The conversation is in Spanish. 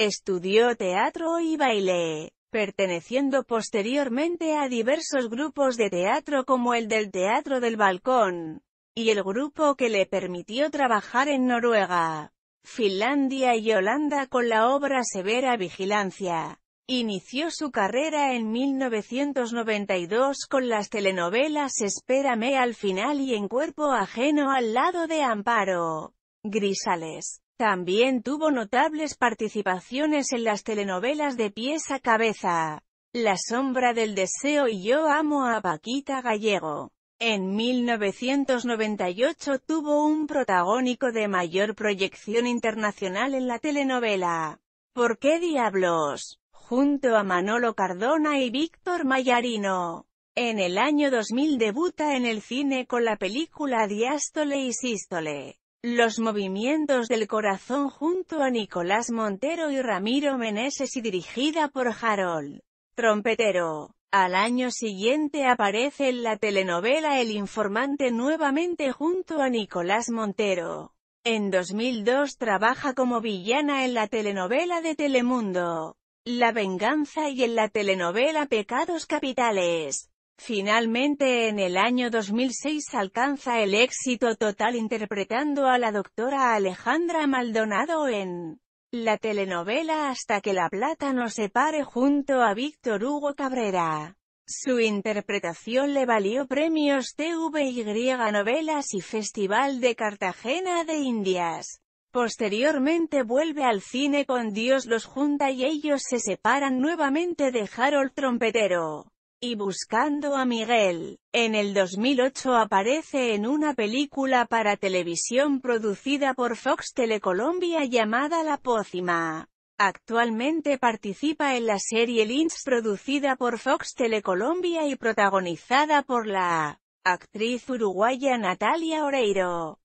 Estudió teatro y baile, perteneciendo posteriormente a diversos grupos de teatro como el del Teatro del Balcón, y el grupo que le permitió trabajar en Noruega, Finlandia y Holanda con la obra Severa Vigilancia. Inició su carrera en 1992 con las telenovelas Espérame al final y En cuerpo ajeno al lado de Amparo. Grisales. También tuvo notables participaciones en las telenovelas de pies a cabeza, La sombra del deseo y Yo amo a Paquita Gallego. En 1998 tuvo un protagónico de mayor proyección internacional en la telenovela ¿Por qué diablos? junto a Manolo Cardona y Víctor Mayarino. En el año 2000 debuta en el cine con la película Diástole y Sístole. Los movimientos del corazón junto a Nicolás Montero y Ramiro Meneses y dirigida por Harold Trompetero. Al año siguiente aparece en la telenovela El Informante nuevamente junto a Nicolás Montero. En 2002 trabaja como villana en la telenovela de Telemundo, La Venganza y en la telenovela Pecados Capitales. Finalmente en el año 2006 alcanza el éxito total interpretando a la doctora Alejandra Maldonado en la telenovela Hasta que la plata nos separe junto a Víctor Hugo Cabrera. Su interpretación le valió premios TVY Novelas y Festival de Cartagena de Indias. Posteriormente vuelve al cine con Dios los junta y ellos se separan nuevamente de Harold Trompetero y Buscando a Miguel. En el 2008 aparece en una película para televisión producida por Fox Telecolombia llamada La Pócima. Actualmente participa en la serie Lynch producida por Fox Telecolombia y protagonizada por la actriz uruguaya Natalia Oreiro.